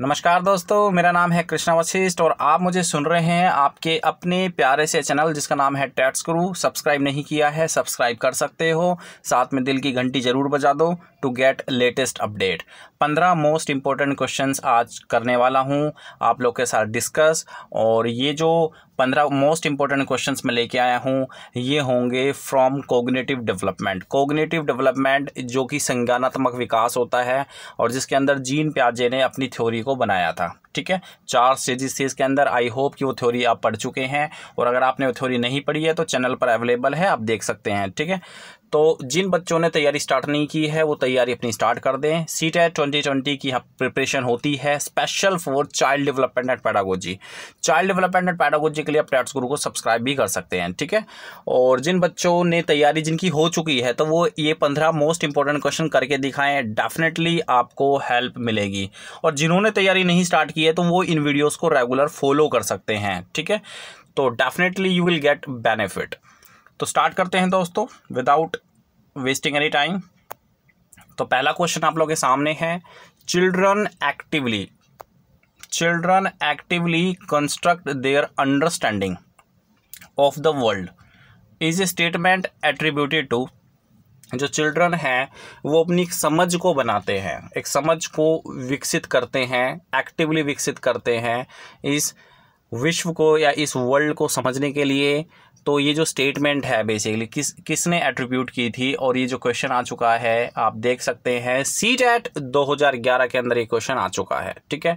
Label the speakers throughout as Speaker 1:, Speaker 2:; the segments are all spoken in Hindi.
Speaker 1: नमस्कार दोस्तों मेरा नाम है कृष्णा वशिष्ठ और आप मुझे सुन रहे हैं आपके अपने प्यारे से चैनल जिसका नाम है टैक्स क्रू सब्सक्राइब नहीं किया है सब्सक्राइब कर सकते हो साथ में दिल की घंटी जरूर बजा दो टू गेट लेटेस्ट अपडेट पंद्रह मोस्ट इम्पॉर्टेंट क्वेश्चंस आज करने वाला हूं आप लोग के साथ डिस्कस और ये जो पंद्रह मोस्ट इंपॉर्टेंट क्वेश्चंस मैं लेके आया हूँ ये होंगे from cognitive development cognitive development जो कि संज्ञानात्मक विकास होता है और जिसके अंदर जीन प्याजे ने अपनी थ्योरी को बनाया था ठीक है चार स्टेजेस थे इसके अंदर आई होप कि वो थ्योरी आप पढ़ चुके हैं और अगर आपने वो थ्योरी नहीं पढ़ी है तो चैनल पर अवेलेबल है आप देख सकते हैं ठीक है तो जिन बच्चों ने तैयारी स्टार्ट नहीं की है वो तैयारी अपनी स्टार्ट कर दें सी टेट ट्वेंटी ट्वेंटी की प्रिपरेशन होती है special for child development and pedagogy child development and pedagogy के लिए आप टैट्स गुरु को सब्सक्राइब भी कर सकते हैं ठीक है और जिन बच्चों ने तैयारी जिनकी हो चुकी है तो वो ये पंद्रह मोस्ट इंपॉर्टेंट क्वेश्चन करके दिखाएं डेफिनेटली आपको हेल्प मिलेगी और जिन्होंने तैयारी नहीं स्टार्ट की है तो वो इन वीडियोज़ को रेगुलर फॉलो कर सकते हैं ठीक है तो definitely you will get benefit तो स्टार्ट करते हैं दोस्तों विदाउट वेस्टिंग एनी टाइम तो पहला क्वेश्चन आप लोगों के सामने है children actively children actively construct their understanding of the world is statement attributed to जो चिल्ड्रन हैं वो अपनी समझ को बनाते हैं एक समझ को विकसित करते हैं एक्टिवली विकसित करते हैं इस विश्व को या इस वर्ल्ड को समझने के लिए तो ये जो स्टेटमेंट है बेसिकली किस किसने एट्रीब्यूट की थी और ये जो क्वेश्चन आ चुका है आप देख सकते हैं सी टैट दो के अंदर ये क्वेश्चन आ चुका है ठीक है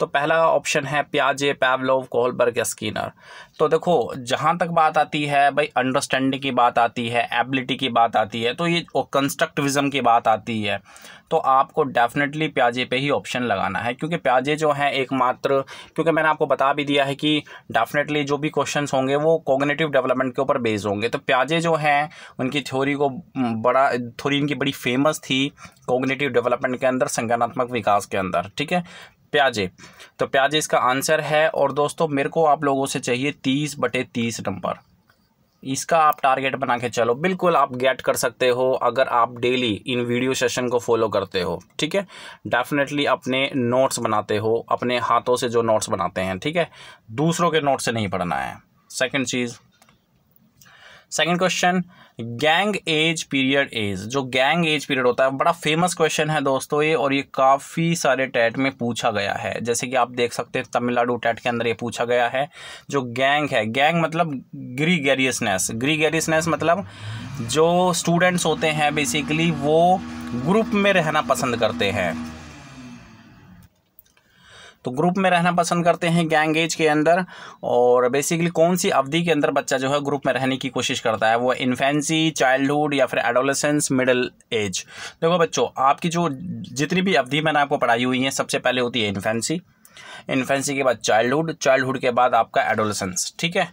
Speaker 1: तो पहला ऑप्शन है प्याजे पैवलोव कोहलबर्ग स्कीनर तो देखो जहाँ तक बात आती है भाई अंडरस्टैंडिंग की बात आती है एबिलिटी की बात आती है तो ये कंस्ट्रक्टिविज़म की बात आती है तो आपको डेफिनेटली प्याजे पे ही ऑप्शन लगाना है क्योंकि प्याजे जो हैं एकमात्र क्योंकि मैंने आपको बता भी दिया है कि डेफिनेटली जो भी क्वेश्चंस होंगे वो कोगनेटिव डेवलपमेंट के ऊपर बेस होंगे तो प्याजे जो हैं उनकी थ्योरी को बड़ा थ्योरी इनकी बड़ी फेमस थी कोगनेटिव डेवलपमेंट के अंदर संगठनात्मक विकास के अंदर ठीक है प्याजे तो प्याजे इसका आंसर है और दोस्तों मेरे को आप लोगों से चाहिए तीस बटे तीस नंबर इसका आप टारगेट बना के चलो बिल्कुल आप गेट कर सकते हो अगर आप डेली इन वीडियो सेशन को फॉलो करते हो ठीक है डेफिनेटली अपने नोट्स बनाते हो अपने हाथों से जो नोट्स बनाते हैं ठीक है दूसरों के नोट्स से नहीं पढ़ना है सेकेंड चीज़ second question gang age period age जो गैंग एज पीरियड होता है बड़ा फेमस क्वेश्चन है दोस्तों ये और ये काफ़ी सारे टैट में पूछा गया है जैसे कि आप देख सकते हैं तमिलनाडु टैट के अंदर ये पूछा गया है जो गैंग है गैंग मतलब ग्री ग्री गैरियसनेस मतलब जो स्टूडेंट्स होते हैं बेसिकली वो ग्रुप में रहना पसंद करते हैं तो ग्रुप में रहना पसंद करते हैं गैंग एज के अंदर और बेसिकली कौन सी अवधि के अंदर बच्चा जो है ग्रुप में रहने की कोशिश करता है वो इन्फेंसी चाइल्डहुड या फिर एडोलेसेंस मिडल एज देखो बच्चों आपकी जो जितनी भी अवधि मैंने आपको पढ़ाई हुई है सबसे पहले होती है इन्फेंसी इन्फेंसी के बाद चाइल्डहुड चाइल्डहुड के बाद आपका एडोलसेंस ठीक है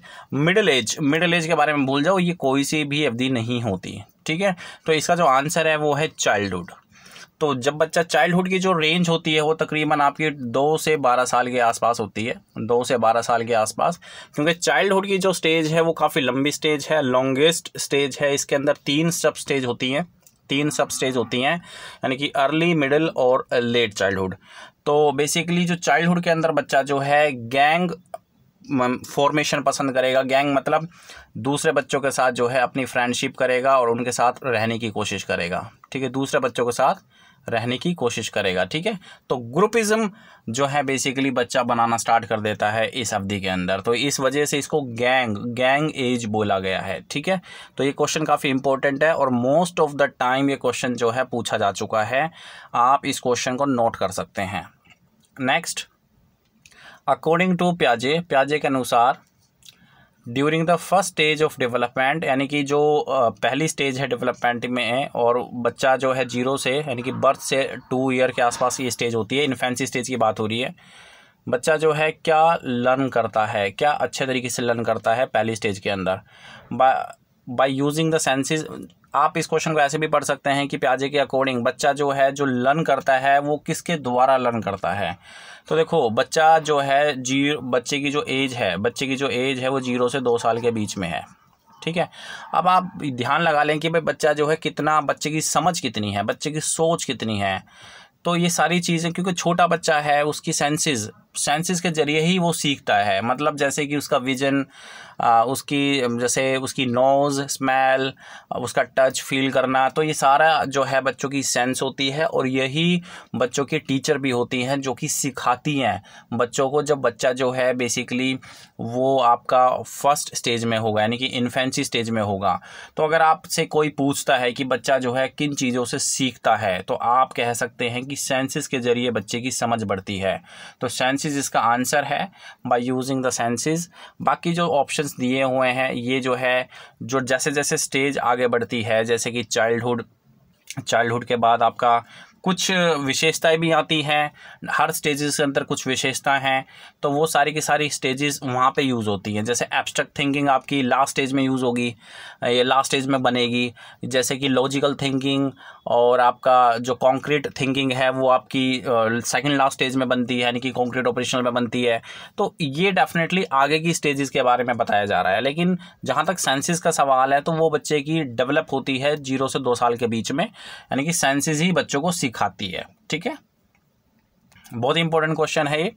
Speaker 1: मिडिल एज मिडिल एज के बारे में भूल जाओ ये कोई सी भी अवधि नहीं होती ठीक है तो इसका जो आंसर है वो है चाइल्डहुड तो जब बच्चा चाइल्डहुड की जो रेंज होती है वो तकरीबन आपकी दो से बारह साल के आसपास होती है दो से बारह साल के आसपास क्योंकि चाइल्डहुड की जो स्टेज है वो काफ़ी लंबी स्टेज है लॉन्गेस्ट स्टेज है इसके अंदर तीन सब स्टेज होती हैं तीन सब स्टेज होती हैं यानी कि अर्ली मिडल और लेट चाइल्डहुड तो बेसिकली जो चाइल्डहुड के अंदर बच्चा जो है गैंग फॉर्मेशन पसंद करेगा गैंग मतलब दूसरे बच्चों के साथ जो है अपनी फ्रेंडशिप करेगा और उनके साथ रहने की कोशिश करेगा ठीक है दूसरे बच्चों के साथ रहने की कोशिश करेगा ठीक है तो ग्रुपिज़म जो है बेसिकली बच्चा बनाना स्टार्ट कर देता है इस अवधि के अंदर तो इस वजह से इसको गैंग गैंग एज बोला गया है ठीक है तो ये क्वेश्चन काफ़ी इंपॉर्टेंट है और मोस्ट ऑफ द टाइम ये क्वेश्चन जो है पूछा जा चुका है आप इस क्वेश्चन को नोट कर सकते हैं नेक्स्ट अकॉर्डिंग टू प्याजे प्याजे के अनुसार during the first stage of development यानी कि जो पहली स्टेज है डेवलपमेंट में है और बच्चा जो है जीरो से यानी कि बर्थ से टू ईयर के आसपास ये स्टेज होती है इन्फेंसी स्टेज की बात हो रही है बच्चा जो है क्या लर्न करता है क्या अच्छे तरीके से लर्न करता है पहली स्टेज के अंदर बाय यूजिंग द सेंसेज आप इस क्वेश्चन को ऐसे भी पढ़ सकते हैं कि प्याजे के अकॉर्डिंग बच्चा जो है जो लर्न करता है वो किसके द्वारा लर्न करता है तो देखो बच्चा जो है जी बच्चे की जो एज है बच्चे की जो एज है वो जीरो से दो साल के बीच में है ठीक है अब आप ध्यान लगा लें कि भाई बच्चा जो है कितना बच्चे की समझ कितनी है बच्चे की सोच कितनी है तो ये सारी चीज़ें क्योंकि छोटा बच्चा है उसकी सेंसेस सेंसेस के ज़रिए ही वो सीखता है मतलब जैसे कि उसका विजन उसकी जैसे उसकी नोज़ स्मेल उसका टच फील करना तो ये सारा जो है बच्चों की सेंस होती है और यही बच्चों की टीचर भी होती हैं जो कि सिखाती हैं बच्चों को जब बच्चा जो है बेसिकली वो आपका फर्स्ट स्टेज में होगा यानी कि इन्फेंसी स्टेज में होगा तो अगर आपसे कोई पूछता है कि बच्चा जो है किन चीज़ों से सीखता है तो आप कह सकते हैं कि सेंसेस के ज़रिए बच्चे की समझ बढ़ती है तो सेंसेस इसका आंसर है बाय यूजिंग द सेंसेस बाकी जो ऑप्शन ऑप्शंस दिए हुए हैं ये जो है जो जैसे जैसे स्टेज आगे बढ़ती है जैसे कि चाइल्डहुड चाइल्डहुड के बाद आपका कुछ विशेषताएं भी आती हैं हर स्टेजेस के अंदर कुछ विशेषताएं हैं तो वो सारी की सारी स्टेजेस वहाँ पे यूज़ होती हैं जैसे एब्स्ट्रैक्ट थिंकिंग आपकी लास्ट स्टेज में यूज़ होगी ये लास्ट स्टेज में बनेगी जैसे कि लॉजिकल थिंकिंग और आपका जो कंक्रीट थिंकिंग है वो आपकी सेकंड लास्ट स्टेज में बनती है यानी कि कंक्रीट ऑपरेशनल में बनती है तो ये डेफिनेटली आगे की स्टेजेस के बारे में बताया जा रहा है लेकिन जहाँ तक साइंसिस का सवाल है तो वो बच्चे की डेवलप होती है जीरो से दो साल के बीच में यानी कि साइंसिस ही बच्चों को सिखाती है ठीक है बहुत इंपॉर्टेंट क्वेश्चन है ये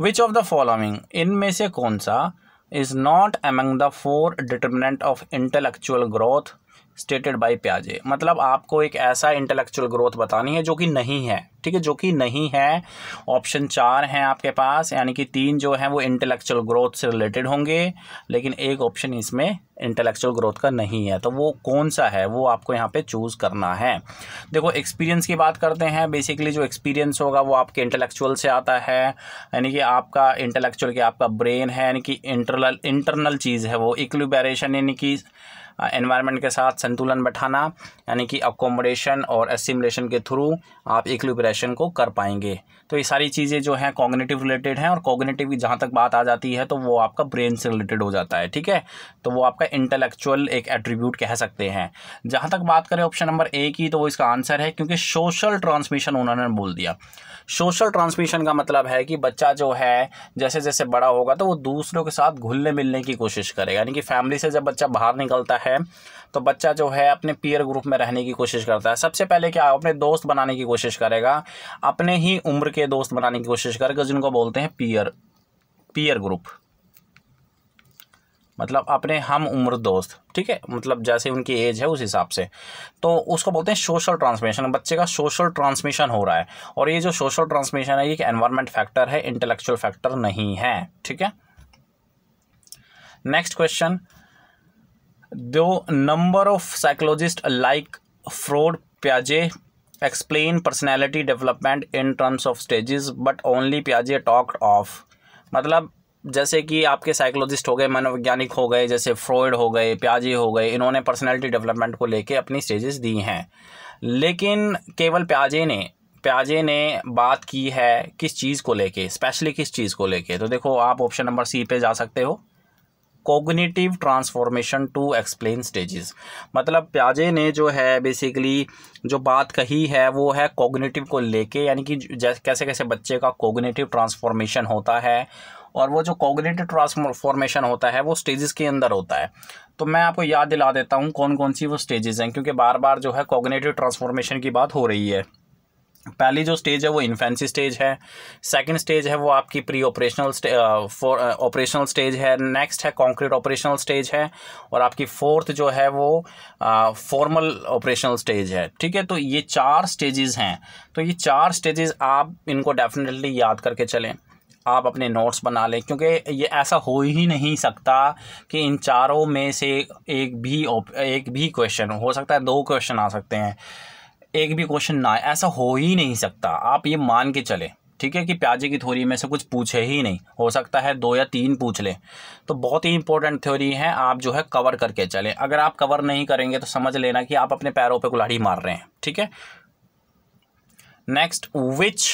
Speaker 1: विच ऑफ द फॉलोइंग इनमें से कौन सा is not among the four determinant of intellectual growth stated by प्याजे मतलब आपको एक ऐसा इंटेलेक्चुअल ग्रोथ बतानी है जो कि नहीं है ठीक है जो कि नहीं है ऑप्शन चार हैं आपके पास यानी कि तीन जो हैं वो इंटेलेक्चुअल ग्रोथ से रिलेटेड होंगे लेकिन एक ऑप्शन इसमें इंटेलेक्चुअल ग्रोथ का नहीं है तो वो कौन सा है वो आपको यहाँ पे चूज़ करना है देखो एक्सपीरियंस की बात करते हैं बेसिकली जो एक्सपीरियंस होगा वो आपके इंटेलेक्चुअल से आता है यानी कि आपका इंटेलेक्चुअल कि आपका ब्रेन है यानी कि इंटरनल इंटरनल चीज़ है वो इक्लिबरेशन यानी कि एनवायरनमेंट के साथ संतुलन बैठाना यानी कि अकोमोडेशन और एसिमुलेशन के थ्रू आप इक्लिब्रेशन को कर पाएंगे तो ये सारी चीज़ें जो हैं कॉग्नेटिव रिलेटेड हैं और कॉग्नेटिव की जहाँ तक बात आ जाती है तो वो आपका ब्रेन से रिलेटेड हो जाता है ठीक है तो वो आपका इंटेलेक्चुअल एक एट्रीब्यूट कह सकते हैं जहाँ तक बात करें ऑप्शन नंबर ए की तो वो इसका आंसर है क्योंकि सोशल ट्रांसमिशन उन्होंने बोल दिया सोशल ट्रांसमिशन का मतलब है कि बच्चा जो है जैसे जैसे बड़ा होगा तो वो दूसरों के साथ घुलने मिलने की कोशिश करेगा यानी कि फैमिली से जब बच्चा बाहर निकलता है है तो बच्चा जो है अपने पीयर ग्रुप में रहने की कोशिश करता है सबसे पहले क्या अपने दोस्त बनाने की कोशिश करेगा अपने ही उम्र के दोस्त बनाने की कोशिश करेगा जिनको बोलते हैं पीयर पीयर ग्रुप मतलब अपने हम उम्र दोस्त ठीक है मतलब जैसे उनकी एज है उस हिसाब से तो उसको बोलते हैं सोशल ट्रांसमिशन बच्चे का सोशल ट्रांसमिशन हो रहा है और ये जो सोशल ट्रांसमिशन है ये एक एनवायरमेंट फैक्टर है इंटेलेक्चुअल फैक्टर नहीं है ठीक है नेक्स्ट क्वेश्चन दो number of psychologist like fraud प्याजे explain personality development in terms of stages but only प्याजे talked of मतलब जैसे कि आपके साइकोलॉजिस्ट हो गए मनोवैज्ञानिक हो गए जैसे फ्रॉयड हो गए प्याजे हो गए इन्होंने पर्सनैलिटी डेवलपमेंट को लेके अपनी स्टेजेस दी हैं लेकिन केवल प्याजे ने प्याजे ने बात की है किस चीज़ को लेके स्पेशली किस चीज़ को लेके तो देखो आप ऑप्शन नंबर सी पे जा सकते हो cognitive transformation to explain stages मतलब प्याजे ने जो है बेसिकली जो बात कही है वो है कोगनेटिव को लेके यानी कि कैसे कैसे बच्चे का कोगनेटिव ट्रांसफॉर्मेशन होता है और वो जो कोगनेटिव ट्रांसफॉर्मेशन होता है वो स्टेजेस के अंदर होता है तो मैं आपको याद दिला देता हूँ कौन कौन सी वो स्टेजेस हैं क्योंकि बार बार जो है कोगनेटिव ट्रांसफॉर्मेशन की बात हो रही है पहली जो स्टेज है वो इन्फेंसी स्टेज है सेकंड स्टेज है वो आपकी pre operational for operational stage है नेक्स्ट है कॉन्क्रीट ऑपरेशनल स्टेज है और आपकी फोर्थ जो है वो फॉर्मल ऑपरेशनल स्टेज है ठीक है तो ये चार स्टेजेस हैं तो ये चार स्टेजेस आप इनको डेफिनेटली याद करके चलें आप अपने नोट्स बना लें क्योंकि ये ऐसा हो ही नहीं सकता कि इन चारों में से एक भी एक भी क्वेश्चन हो सकता है दो क्वेश्चन आ सकते हैं एक भी क्वेश्चन ना आए ऐसा हो ही नहीं सकता आप ये मान के चले ठीक है कि प्याजे की थ्योरी में से कुछ पूछे ही नहीं हो सकता है दो या तीन पूछ लें तो बहुत ही इंपॉर्टेंट थ्योरी है आप जो है कवर करके चले अगर आप कवर नहीं करेंगे तो समझ लेना कि आप अपने पैरों पर कुल्हाड़ी मार रहे हैं ठीक है next which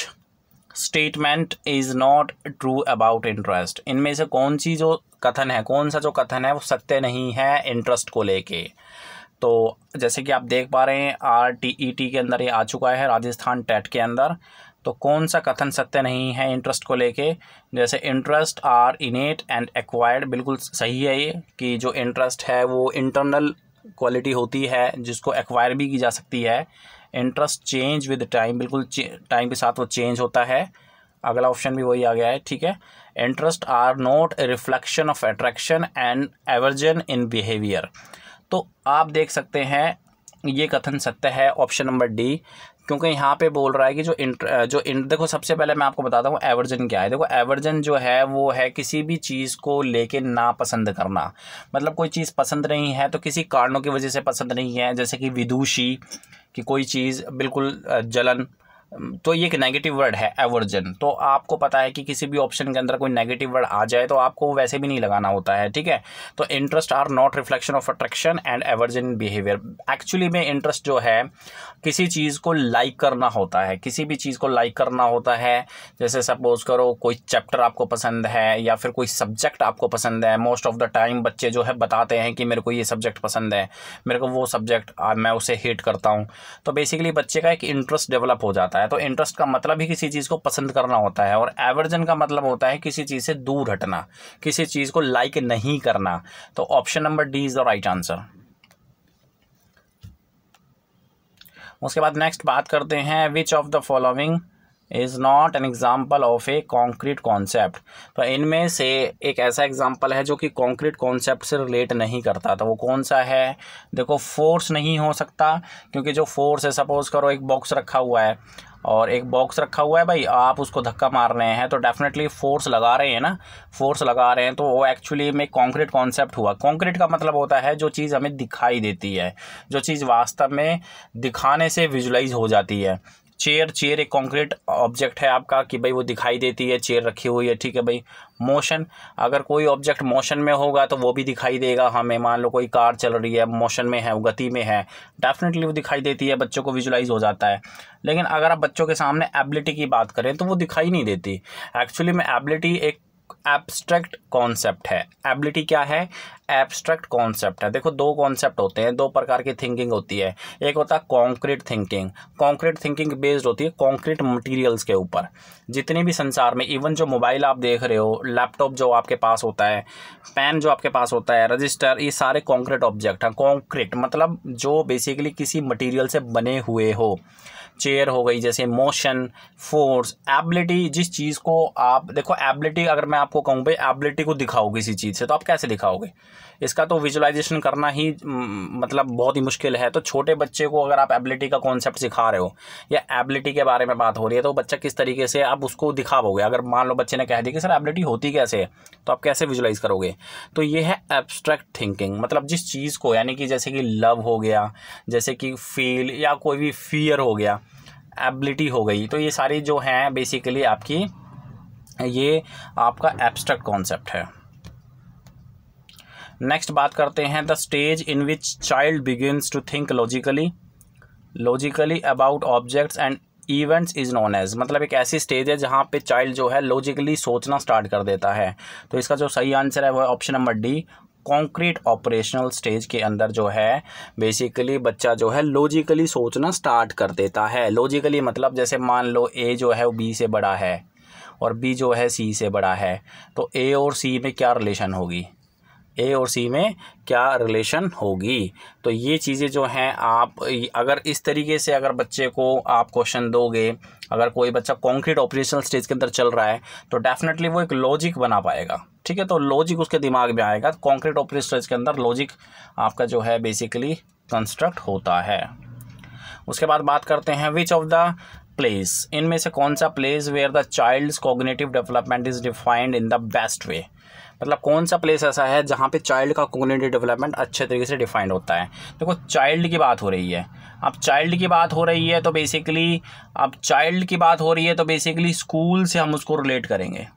Speaker 1: statement is not true about interest इनमें से कौन सी जो कथन है कौन सा जो कथन है वो सत्य नहीं है इंटरेस्ट को लेके तो जैसे कि आप देख पा रहे हैं आर टी ई टी के अंदर ये आ चुका है राजस्थान टेट e के अंदर तो कौन सा कथन सत्य नहीं है इंटरेस्ट को लेके जैसे interest are innate and acquired बिल्कुल सही है ये कि जो इंटरेस्ट है वो इंटरनल क्वालिटी होती है जिसको एक्वायर भी की जा सकती है इंटरेस्ट चेंज विद टाइम बिल्कुल टाइम के साथ वो चेंज होता है अगला ऑप्शन भी वही आ गया है ठीक है interest are not a reflection of attraction and aversion in behaviour तो आप देख सकते हैं ये कथन सत्य है ऑप्शन नंबर डी क्योंकि यहाँ पे बोल रहा है कि जो इंटर जो इंट देखो सबसे पहले मैं आपको बताता हूँ एवर्जन क्या है देखो एवर्जन जो है वो है किसी भी चीज़ को लेके ना पसंद करना मतलब कोई चीज़ पसंद नहीं है तो किसी कारणों की वजह से पसंद नहीं है जैसे कि विदुषी कि कोई चीज़ बिल्कुल जलन तो ये एक नेगेटिव वर्ड है एवर्जन तो आपको पता है कि किसी भी ऑप्शन के अंदर कोई नेगेटिव वर्ड आ जाए तो आपको वैसे भी नहीं लगाना होता है ठीक है तो interest are not reflection of attraction and aversion behaviour actually में इंटरेस्ट जो है किसी चीज़ को लाइक करना होता है किसी भी चीज़ को लाइक करना होता है जैसे सपोज करो कोई चैप्टर आपको पसंद है या फिर कोई सब्जेक्ट आपको पसंद है मोस्ट ऑफ द टाइम बच्चे जो है बताते हैं कि मेरे को ये सब्जेक्ट पसंद है मेरे को वो सब्जेक्ट मैं उसे हेट करता हूँ तो बेसिकली बच्चे का एक इंटरेस्ट डेवलप हो जाता है है तो इंटरेस्ट का मतलब ही किसी चीज़ को पसंद करना होता है और एवर्जन का मतलब होता है किसी चीज़ से दूर हटना किसी चीज़ को लाइक नहीं करना तो option number D is the right answer उसके बाद नेक्स्ट बात करते हैं which of the following is not an example of a concrete concept तो इनमें से एक ऐसा एग्ज़ाम्पल है जो कि कॉन्क्रीट कॉन्सेप्ट से रिलेट नहीं करता तो वो कौन सा है देखो फोर्स नहीं हो सकता क्योंकि जो फोर्स है सपोज़ करो एक बॉक्स रखा हुआ है और एक बॉक्स रखा हुआ है भाई आप उसको धक्का मार रहे हैं तो डेफिनेटली फोर्स लगा रहे हैं ना फोर्स लगा रहे हैं तो वो एक्चुअली में कॉन्क्रीट कॉन्सेप्ट हुआ कॉन्क्रीट का मतलब होता है जो चीज़ हमें दिखाई देती है जो चीज़ वास्तव में दिखाने से विजुलाइज हो जाती है चेयर चेयर एक कॉन्क्रीट ऑब्जेक्ट है आपका कि भाई वो दिखाई देती है चेयर रखी हुई है ठीक है भाई मोशन अगर कोई ऑब्जेक्ट मोशन में होगा तो वो भी दिखाई देगा हमें हाँ, मान लो कोई कार चल रही है मोशन में है गति में है डेफिनेटली वो दिखाई देती है बच्चों को विजुलाइज हो जाता है लेकिन अगर आप बच्चों के सामने एबिलिटी की बात करें तो वो दिखाई नहीं देती एक्चुअली में एबिलिटी एक एब्स्ट्रैक्ट कॉन्सेप्ट है एबिलिटी क्या है एब्स्ट्रैक्ट कॉन्सेप्ट है देखो दो कॉन्सेप्ट होते हैं दो प्रकार की थिंकिंग होती है एक होता है concrete thinking concrete thinking based होती है कॉन्क्रीट मटेरियल्स के ऊपर जितने भी संसार में इवन जो मोबाइल आप देख रहे हो लैपटॉप जो आपके पास होता है पेन जो आपके पास होता है रजिस्टर ये सारे कॉन्क्रीट ऑब्जेक्ट हैं कॉन्क्रीट मतलब जो बेसिकली किसी मटीरियल से बने हुए हो चेयर हो गई जैसे मोशन फोर्स एबिलिटी जिस चीज़ को आप देखो एबिलिटी अगर मैं आपको कहूँ भाई एबिलिटी को दिखाओगे किसी चीज़ से तो आप कैसे दिखाओगे इसका तो विजुलाइजेशन करना ही मतलब बहुत ही मुश्किल है तो छोटे बच्चे को अगर आप एबिलिटी का कॉन्सेप्ट सिखा रहे हो या एबिलिटी के बारे में बात हो रही है तो बच्चा किस तरीके से आप उसको दिखाओगे अगर मान लो बच्चे ने कह दिया कि सर एबिलिटी होती कैसे है तो आप कैसे विजुलाइज करोगे तो ये है एब्स्ट्रैक्ट थिंकिंग मतलब जिस चीज़ को यानी कि जैसे कि लव हो गया जैसे कि फील या कोई भी फियर हो गया एबिलिटी हो गई तो ये सारी जो हैं बेसिकली आपकी ये आपका एब्स्ट्रैक्ट कॉन्सेप्ट है नेक्स्ट बात करते हैं the stage in which child begins to think logically logically about objects and events is known as मतलब एक ऐसी स्टेज है जहाँ पे चाइल्ड जो है लॉजिकली सोचना स्टार्ट कर देता है तो इसका जो सही आंसर है वह option number D concrete operational stage के अंदर जो है बेसिकली बच्चा जो है लॉजिकली सोचना स्टार्ट कर देता है लॉजिकली मतलब जैसे मान लो ए जो है वो बी से बड़ा है और बी जो है सी से बड़ा है तो ए और सी में क्या रिलेशन होगी ए और सी में क्या रिलेशन होगी तो ये चीज़ें जो हैं आप अगर इस तरीके से अगर बच्चे को आप क्वेश्चन दोगे अगर कोई बच्चा कॉन्क्रीट ऑपरेशनल स्टेज के अंदर चल रहा है तो डेफिनेटली वो एक लॉजिक बना पाएगा ठीक है तो लॉजिक उसके दिमाग में आएगा कॉन्क्रीट ऑपरेशन स्टेज के अंदर लॉजिक आपका जो है बेसिकली कंस्ट्रक्ट होता है उसके बाद बात करते हैं विच ऑफ द प्लेस इनमें से कौन सा place where the child's cognitive development is defined in the best way मतलब कौन सा प्लेस ऐसा है जहाँ पे चाइल्ड का कोग्नेटिव डेवलपमेंट अच्छे तरीके से डिफाइंड होता है देखो चाइल्ड की बात हो रही है अब चाइल्ड की बात हो रही है तो बेसिकली अब चाइल्ड की बात हो रही है तो बेसिकली स्कूल से हम उसको रिलेट करेंगे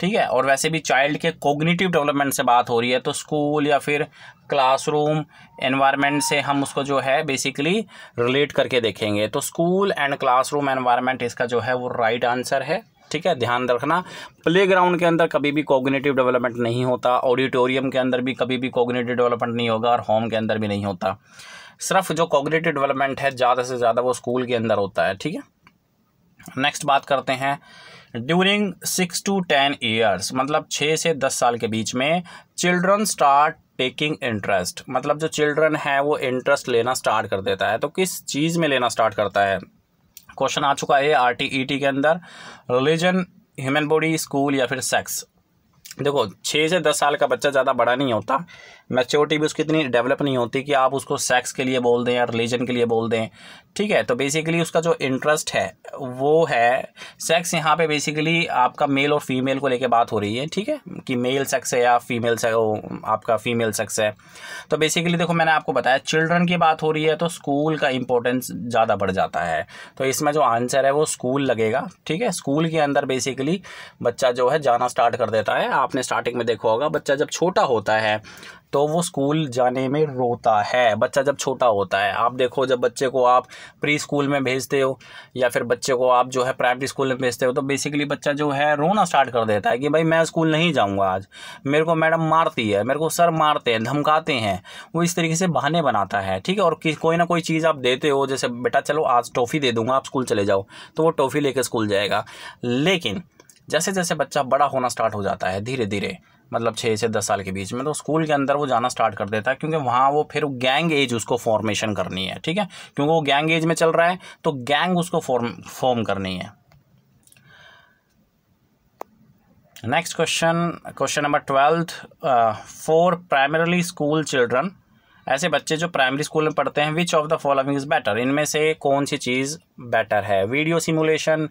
Speaker 1: ठीक है और वैसे भी चाइल्ड के कोग्निटिव डेवलपमेंट से बात हो रही है तो स्कूल या फिर क्लासरूम एनवायरनमेंट से हम उसको जो है बेसिकली रिलेट करके देखेंगे तो स्कूल एंड क्लासरूम एनवायरनमेंट इसका जो है वो राइट right आंसर है ठीक है ध्यान रखना प्लेग्राउंड के अंदर कभी भी कोग्नेटिव डेवलपमेंट नहीं होता ऑडिटोरियम के अंदर भी कभी भी कोग्नेटिव डेवलपमेंट नहीं होगा और होम के अंदर भी नहीं होता सिर्फ जो कोग्नेटिव डेवलपमेंट है ज़्यादा से ज़्यादा वो स्कूल के अंदर होता है ठीक है नेक्स्ट बात करते हैं during six to ten years मतलब छः से दस साल के बीच में चिल्ड्रन स्टार्ट टेकिंग इंटरेस्ट मतलब जो चिल्ड्रन है वो इंटरेस्ट लेना स्टार्ट कर देता है तो किस चीज़ में लेना स्टार्ट करता है क्वेश्चन आ चुका है आर टी टी ई के अंदर रिलीजन ह्यूमन बॉडी स्कूल या फिर सेक्स देखो छः से दस साल का बच्चा ज़्यादा बड़ा नहीं होता मेच्योरिटी भी उसकी इतनी डेवलप नहीं होती कि आप उसको सेक्स के लिए बोल दें या रिलीजन के लिए बोल दें ठीक है तो बेसिकली उसका जो इंटरेस्ट है वो है सेक्स यहाँ पे बेसिकली आपका मेल और फीमेल को लेके बात हो रही है ठीक है कि मेल सेक्स है या फीमेल से आपका फीमेल सेक्स है तो बेसिकली देखो मैंने आपको बताया चिल्ड्रन की बात हो रही है तो स्कूल का इंपॉर्टेंस ज़्यादा बढ़ जाता है तो इसमें जो आंसर है वो स्कूल लगेगा ठीक है स्कूल के अंदर बेसिकली बच्चा जो है जाना स्टार्ट कर देता है आपने स्टार्टिंग में देखा होगा बच्चा जब छोटा होता है तो वो स्कूल जाने में रोता है बच्चा जब छोटा होता है आप देखो जब बच्चे को आप प्री स्कूल में भेजते हो या फिर बच्चे को आप जो है प्राइमरी स्कूल में भेजते हो तो बेसिकली बच्चा जो है रोना स्टार्ट कर देता है कि भाई मैं स्कूल नहीं जाऊँगा आज मेरे को मैडम मारती है मेरे को सर मारते हैं धमकाते हैं वो इस तरीके से बहाने बनाता है ठीक है और कोई ना कोई चीज़ आप देते हो जैसे बेटा चलो आज टॉफ़ी दे दूँगा आप स्कूल चले जाओ तो वो टॉफ़ी लेकर स्कूल जाएगा लेकिन जैसे जैसे बच्चा बड़ा होना स्टार्ट हो जाता है धीरे धीरे मतलब छः से दस साल के बीच में तो स्कूल के अंदर वो जाना स्टार्ट कर देता है क्योंकि वहाँ वो फिर गैंग एज उसको फॉर्मेशन करनी है ठीक है क्योंकि वो गैंग एज में चल रहा है तो गैंग उसको फॉर्म फॉर्म करनी है next question question number twelfth for primarily school children ऐसे बच्चे जो प्राइमरी स्कूल में पढ़ते हैं which of the following is better इनमें से कौन सी चीज़ बेटर है video simulation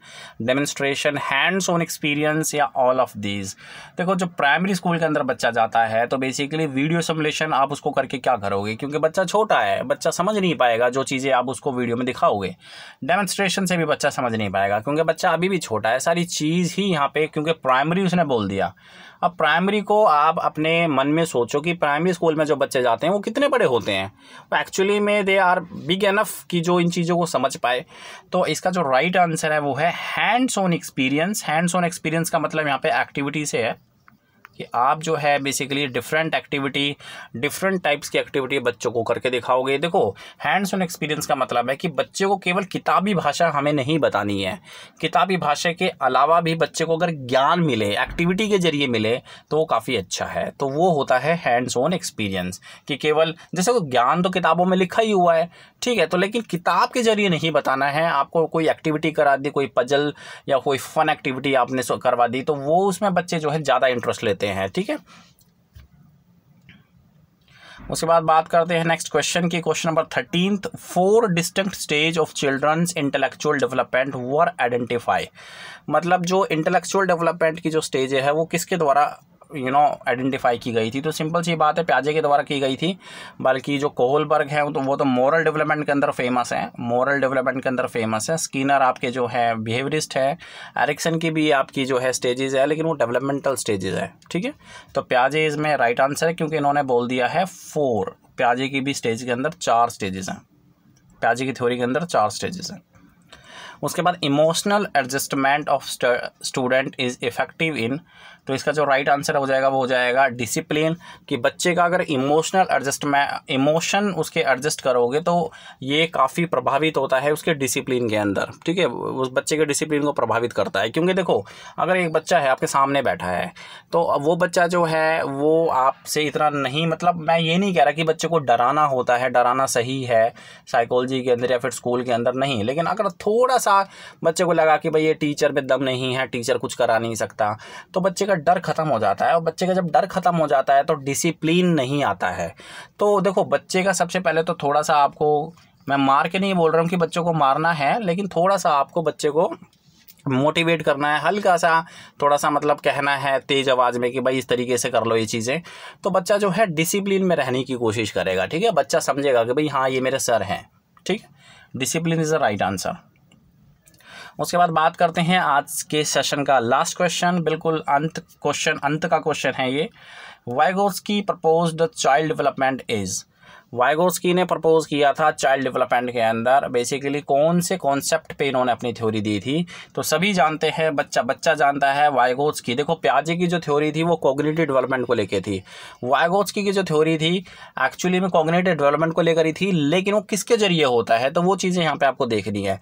Speaker 1: demonstration hands on experience या ऑल ऑफ दीज देखो जो प्राइमरी स्कूल के अंदर बच्चा जाता है तो बेसिकली वीडियो सिमुलेशन आप उसको करके क्या करोगे क्योंकि बच्चा छोटा है बच्चा समझ नहीं पाएगा जो चीज़ें आप उसको वीडियो में दिखाओगे डेमोन्स्ट्रेशन से भी बच्चा समझ नहीं पाएगा क्योंकि बच्चा अभी भी छोटा है सारी चीज़ ही यहाँ पर क्योंकि प्राइमरी उसने बोल दिया अब प्राइमरी को आप अपने मन में सोचो कि प्राइमरी स्कूल में जो बच्चे जाते हैं वो कितने बड़े होते हैं एक्चुअली में दे आर बिग एनफ कि जो इन चीज़ों को समझ पाए तो इसका जो राइट right आंसर है वो है hands on experience hands on experience का मतलब यहाँ पे एक्टिविटी से है कि आप जो है basically different activity different types की एक्टिविटी बच्चों को करके दिखाओगे देखो हैंड्स ऑन एक्सपीरियंस का मतलब है कि बच्चे को केवल किताबी भाषा हमें नहीं बतानी है किताबी भाषा के अलावा भी बच्चे को अगर ज्ञान मिले एक्टिविटी के जरिए मिले तो वो काफ़ी अच्छा है तो वो होता है हैंड्स ऑन एक्सपीरियंस कि केवल जैसे ज्ञान तो किताबों में लिखा ही हुआ है ठीक है तो लेकिन किताब के जरिए नहीं बताना है आपको कोई एक्टिविटी करा दी कोई पजल या कोई फ़न एक्टिविटी आपने करवा दी तो वो उसमें बच्चे जो है ज़्यादा इंटरेस्ट लेते हैं हैं ठीक है उसके बाद बात करते हैं नेक्स्ट क्वेश्चन की question number thirteen four distinct stage of children's intellectual development were identify मतलब जो इंटेलेक्चुअल डेवलपमेंट की जो स्टेज है वो किसके द्वारा यू नो आइडेंटिफाई की गई थी तो सिंपल सी बात है प्याजे के द्वारा की गई थी बल्कि जो कोहलबर्ग है तो वो तो मॉरल डेवलपमेंट के अंदर फेमस है मॉरल डेवलपमेंट के अंदर फेमस है स्कीनर आपके जो है बिहेवियरिस्ट है एरिक्सन की भी आपकी जो है स्टेजेज है लेकिन वो डेवलपमेंटल स्टेजेज है ठीक है तो प्याजे इसमें राइट आंसर है क्योंकि इन्होंने बोल दिया है फोर प्याजे की भी स्टेज के अंदर चार स्टेजेस हैं प्याजे की थ्योरी के अंदर चार स्टेजेस हैं उसके बाद emotional adjustment of student is effective in तो इसका जो राइट आंसर हो जाएगा वो हो जाएगा डिसिप्लिन कि बच्चे का अगर इमोशनल एडजस्ट में इमोशन उसके एडजस्ट करोगे तो ये काफ़ी प्रभावित होता है उसके डिसिप्लिन के अंदर ठीक है उस बच्चे के डिसिप्लिन को प्रभावित करता है क्योंकि देखो अगर एक बच्चा है आपके सामने बैठा है तो वो बच्चा जो है वो आपसे इतना नहीं मतलब मैं ये नहीं कह रहा कि बच्चे को डराना होता है डराना सही है साइकोलॉजी के अंदर या फिर स्कूल के अंदर नहीं लेकिन अगर थोड़ा सा बच्चे को लगा कि भाई ये टीचर में दम नहीं है टीचर कुछ करा नहीं सकता तो बच्चे का डर ख़त्म हो जाता है और बच्चे का जब डर ख़त्म हो जाता है तो डिसिप्लिन नहीं आता है तो देखो बच्चे का सबसे पहले तो थोड़ा सा आपको मैं मार के नहीं बोल रहा हूँ कि बच्चों को मारना है लेकिन थोड़ा सा आपको बच्चे को मोटिवेट करना है हल्का सा थोड़ा सा मतलब कहना है तेज़ आवाज़ में कि भाई इस तरीके से कर लो ये चीज़ें तो बच्चा जो है डिसिप्लिन में रहने की कोशिश करेगा ठीक है बच्चा समझेगा कि भाई हाँ ये मेरे सर हैं ठीक है discipline is the right answer उसके बाद बात करते हैं आज के सेशन का लास्ट क्वेश्चन बिल्कुल अंत क्वेश्चन अंत का क्वेश्चन है ये वाइगोस की propose child development is Vygotsky ने प्रपोज किया था चाइल्ड डेवलपमेंट के अंदर बेसिकली कौन से कॉन्सेप्ट पे इन्होंने अपनी थ्योरी दी थी तो सभी जानते हैं बच्चा बच्चा जानता है वाइगोस्की देखो प्याजे की जो थ्योरी थी वो कोग्नेटिव डेवलपमेंट को लेकर थी वाइगोस्की की जो थ्योरी थी एक्चुअली में कॉग्नेटिव डेवलपमेंट को लेकर ही थी लेकिन वो किसके जरिए होता है तो वो चीज़ें यहाँ पर आपको देखनी है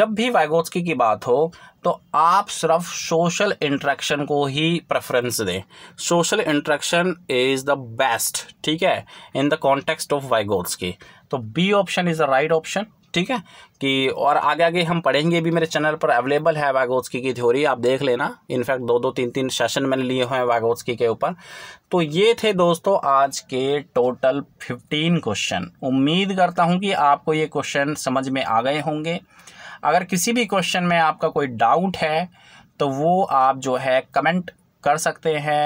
Speaker 1: जब भी वाइगोस्की की बात हो तो आप सिर्फ सोशल इंट्रैक्शन को ही प्रेफरेंस दें social interaction is the best ठीक है in the context of Vygotsky की तो B option is the right option ठीक है कि और आगे आगे हम पढ़ेंगे भी मेरे चैनल पर अवेलेबल है वागोत्सकी की थ्योरी आप देख लेना इनफैक्ट दो दो तीन तीन सेशन मैंने लिए हुए हैं वागोत्सकी के ऊपर तो ये थे दोस्तों आज के टोटल फिफ्टीन क्वेश्चन उम्मीद करता हूँ कि आपको ये क्वेश्चन समझ में आ गए होंगे अगर किसी भी क्वेश्चन में आपका कोई डाउट है तो वो आप जो है कमेंट कर सकते हैं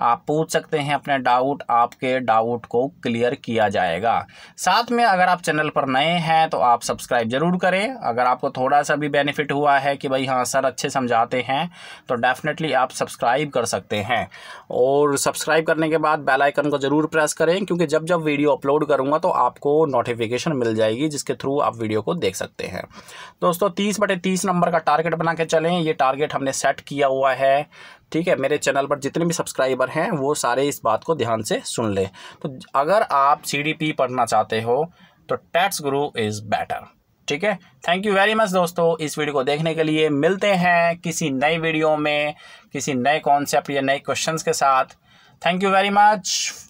Speaker 1: आप पूछ सकते हैं अपने डाउट आपके डाउट को क्लियर किया जाएगा साथ में अगर आप चैनल पर नए हैं तो आप सब्सक्राइब ज़रूर करें अगर आपको थोड़ा सा भी बेनिफिट हुआ है कि भाई हाँ सर अच्छे समझाते हैं तो डेफ़िनेटली आप सब्सक्राइब कर सकते हैं और सब्सक्राइब करने के बाद बेल आइकन को ज़रूर प्रेस करें क्योंकि जब जब वीडियो अपलोड करूँगा तो आपको नोटिफिकेशन मिल जाएगी जिसके थ्रू आप वीडियो को देख सकते हैं दोस्तों तीस बटे तीस नंबर का टारगेट बना के चलें ये टारगेट हमने सेट किया हुआ है ठीक है मेरे चैनल पर जितने भी सब्सक्राइबर हैं वो सारे इस बात को ध्यान से सुन लें तो अगर आप सी पढ़ना चाहते हो तो टैक्स गुरु इज़ बेटर ठीक है थैंक यू वेरी मच दोस्तों इस वीडियो को देखने के लिए मिलते हैं किसी नए वीडियो में किसी नए कॉन्सेप्ट या नए क्वेश्चंस के साथ थैंक यू वेरी मच